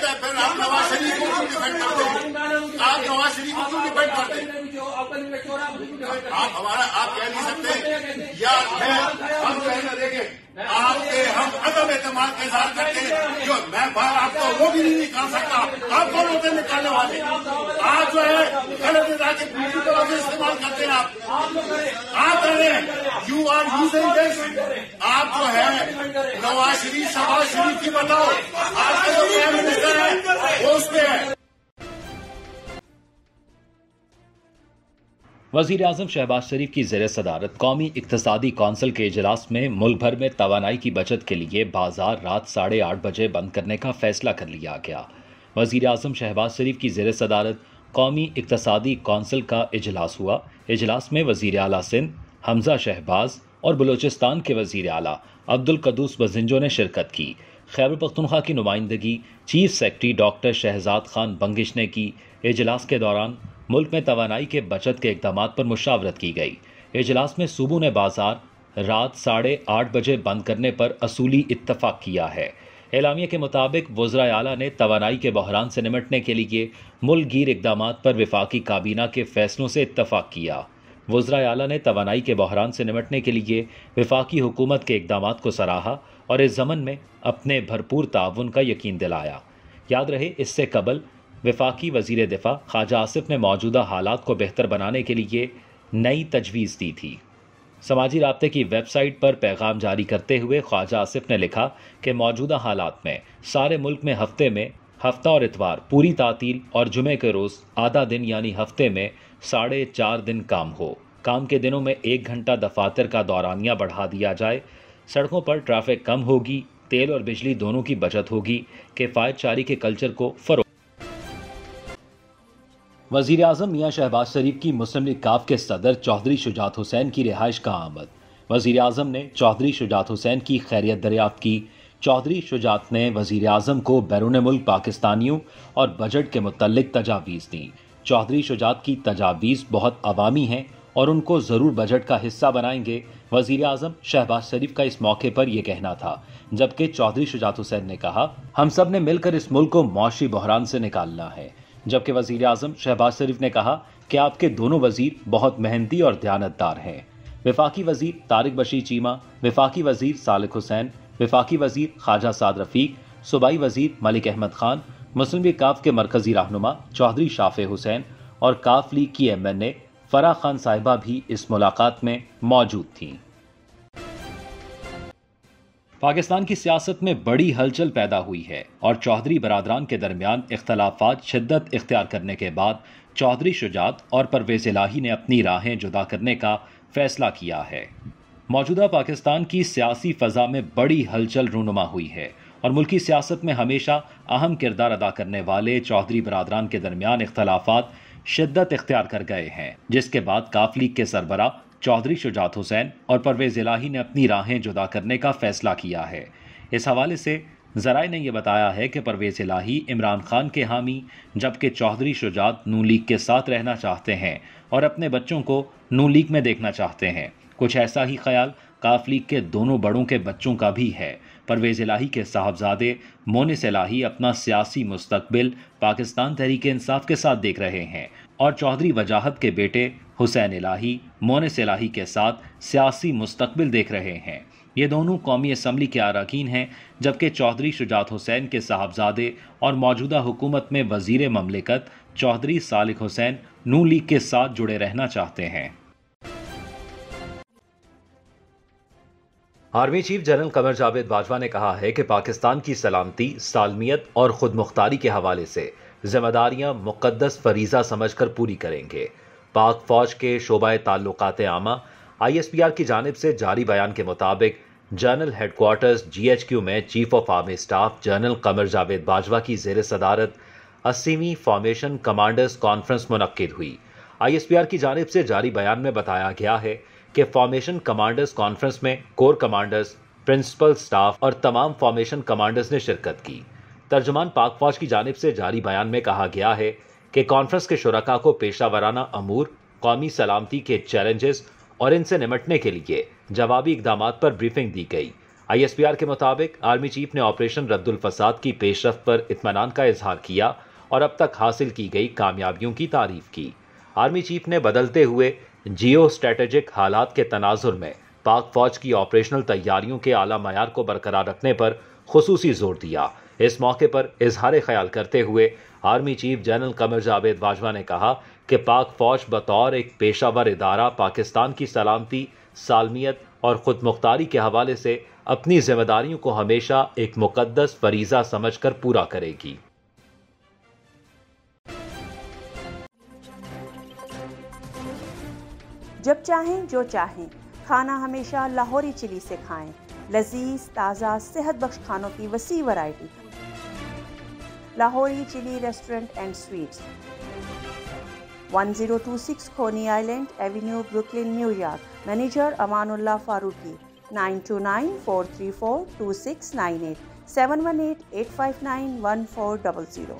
कहता है फिर आप नवाज शरीफ को क्यों डिफेंड करते हैं आप नवाज शरीफ को क्यों डिफेंड करते आप हमारा आप कह नहीं सकते या है हम कहना देखें आपके हम अदम एतम का इजहार करते हैं जो मैं बाहर आपको वो भी नहीं निकाल सकता आप कौन होते निकालने वाले आप जो है गलत इजहार के पूरी तरह इस्तेमाल करते हैं आप आप हैं यू आर यूजिंग दिस आप जो है नवाज शरीफ शहबाज शरीफ की बताओ आपका जो प्राइम मिनिस्टर है वो उसमें है वजीर अजम शहबाज शरीफ की जेर सदारत कौमी इकतदी कौंसिल के इजलास में मुल्क भर में तोानाई की बचत के लिए बाजार रात साढ़े आठ बजे बंद करने का फैसला कर लिया गया वजीर अजम शहबाज शरीफ की जेर सदारत कौमी इकतदी कौंसिल का इजलास हुआ इजलास में वजीर अला सिंध हमजा शहबाज और बलूचिस्तान के वजीर अला अब्दुल कदूस बजिंजो ने शिरकत की खैबर पख्तनख्वा की नुमाइंदगी chief secretary doctor Shahzad Khan Bangash ने की इजलास के दौरान मुल्क में तोानाई के बचत के इकदाम पर मुशावरत की गई इजलास में सूबों ने बाजार रात साढ़े आठ बजे बंद करने पर असूली इतफाक किया है एलामिया के मुताबिक वज्रा आला ने तोानाई के बहरान से निमटने के लिए गिर इकदाम पर विफाकी काबीना के फैसलों से इतफाक किया वज्रा आला ने तोानाई के बहरान से निमटने के लिए विफाकी हुकूमत के इकदाम को सराहा और इस जमन में अपने भरपूर ताउन का यकीन दिलाया याद रहे इससे कबल विफाकी वजीर दिफा ख्वाजा आसिफ ने मौजूदा हालात को बेहतर बनाने के लिए नई तजवीज़ दी थी समाजी रबते की वेबसाइट पर पैगाम जारी करते हुए ख्वाजा आसिफ ने लिखा कि मौजूदा हालात में सारे मुल्क में हफ्ते में हफ्ता और इतवार पूरी तातील और जुमे के रोज़ आधा दिन यानी हफ्ते में साढ़े चार दिन काम हो काम के दिनों में एक घंटा दफातर का दौरानिया बढ़ा दिया जाए सड़कों पर ट्रैफिक कम होगी तेल और बिजली दोनों की बचत होगी किफ़ायतचारी के कल्चर को फरो वजीर अजम मियाँ शहबाज शरीफ की मुस्लिम लीग काफ के सदर चौधरी शुजात हुसैन की रिहाइश का आमद वजीर अजम ने चौधरी शुजात हुसैन की खैरियत दरियाफ्त की चौधरी शुजात ने वजीर अजम को बैरून मुल्क पाकिस्तानियों और बजट के मुतल तजावीज़ दी चौधरी शुजात की तजावीज़ बहुत अवामी हैं और उनको ज़रूर बजट का हिस्सा बनाएंगे वजीर अजम शहबाज शरीफ का इस मौके पर यह कहना था जबकि चौधरी शुजात हुसैन ने कहा हम सब ने मिलकर इस मुल्क को मुआशी बहरान से निकालना है जबकि वजीर अजम शहबाज शरीफ ने कहा कि आपके दोनों वजीर बहुत मेहनती और दयानतदार हैं विफाकी वजीर तारिक बशीर चीमा विफाकी वजीर सालिक हुसैन विफाकी वजीर ख्वाजा साद रफीक सूबाई वजीर मलिक अहमद खान मुस्लिम लीग काफ के मरकजी रहनुमा चौधरी शाफे हुसैन और काफ लीग की M N A Farah Khan साहिबा भी इस मुलाकात में मौजूद थी पाकिस्तान की सियासत में बड़ी हलचल पैदा हुई है और चौधरी बरदरान के दरमियान इख्तलाफात शिद्दत इख्तियार करने के बाद चौधरी शुजात और परवेज इलाही ने अपनी राहें जुदा करने का फैसला किया है मौजूदा पाकिस्तान की सियासी फजा में बड़ी हलचल रूनुमा हुई है और मुल्की सियासत में हमेशा अहम किरदार अदा करने वाले चौधरी बरदरान के दरमियान इख्तलाफा शिद्दत इख्तियार कर गए हैं जिसके बाद काफ लीग के सरबरा चौधरी शुजात हुसैन और परवेज इलाही ने अपनी राहें जुदा करने का फैसला किया है इस हवाले से जराए ने यह बताया है कि परवेज इलाही इमरान खान के हामी जबकि चौधरी शुजात नू लीग के साथ रहना चाहते हैं और अपने बच्चों को नू लीग में देखना चाहते हैं कुछ ऐसा ही ख्याल काफ लीग के दोनों बड़ों के बच्चों का भी है परवेज इलाही के साहबजादे मोनिस इलाही अपना सियासी मुस्तबिल पाकिस्तान तहरीक इंसाफ के साथ देख रहे हैं और चौधरी वजाहत के बेटे हुसैन इलाही मोनिस इलाही के साथ सियासी मुस्तबिल देख रहे हैं ये दोनों कौमी असम्बली के अरकान हैं जबकि चौधरी शुजात हुसैन के साहबजादे और मौजूदा हुकूमत में वजीर ममलिकत चौधरी सालिक हुसैन नू लीग के साथ जुड़े रहना चाहते हैं army chief general Qamar Javed Bajwa ने कहा है कि पाकिस्तान की सलामती सालमियत और खुद मुख्तारी के हवाले से जिम्मेदारियां मुकदस फरीजा समझ कर पूरी करेंगे पाक फौज के शोबा ताल्लुक आमा आई एस पी आर की जानब से जारी बयान के मुताबिक general headquarters G H Q में chief of army staff general Qamar Javed Bajwa की जेर सदारत अस्सीवीं फॉर्मेशन कमांडर्स कॉन्फ्रेंस मुनद हुई आई एस पी आर की जानब से जारी बयान में बताया गया है के फॉर्मेशन कमांडर्स कॉन्फ्रेंस में कोर कमांडर्स प्रिंसिपल स्टाफ और तमाम फॉर्मेशन कमांडर्स ने शिरकत की तर्जुमान पाक फौज की जानब से जारी बयान में कहा गया है कि कॉन्फ्रेंस के शुरा को पेशा वाराना अमूर कौमी सलामती के चैलेंजेस और इनसे निमटने के लिए जवाबी इकदाम पर ब्रीफिंग दी गई आईएसपीआर के मुताबिक आर्मी चीफ ने ऑपरेशन रद्दुल फसाद की पेशरफ पर इतमान का इजहार किया और अब तक हासिल की गई कामयाबियों की तारीफ की आर्मी चीफ ने बदलते हुए जियो स्ट्रेटेजिक हालात के तनाजुर में पाक फौज की ऑपरेशनल तैयारियों के आला मैार को बरकरार रखने पर खसूसी जोर दिया इस मौके पर इजहार ख्याल करते हुए army chief general Qamar Javed Bajwa ने कहा कि पाक फौज बतौर एक पेशावर इदारा पाकिस्तान की सलामती सालमियत और खुद मुख्तारी के हवाले से अपनी जिम्मेदारियों को हमेशा एक मुकदस फरीजा समझ कर पूरा करेगी जब चाहें जो चाहें खाना हमेशा लाहौरी चिली से खाएं लजीज ताज़ा सेहत बख्श खानों की वसी variety Lahori chilli restaurant and sweets 1026 Coney Island Avenue Brooklyn New York manager Amanullah Farooqui 9294342698 zero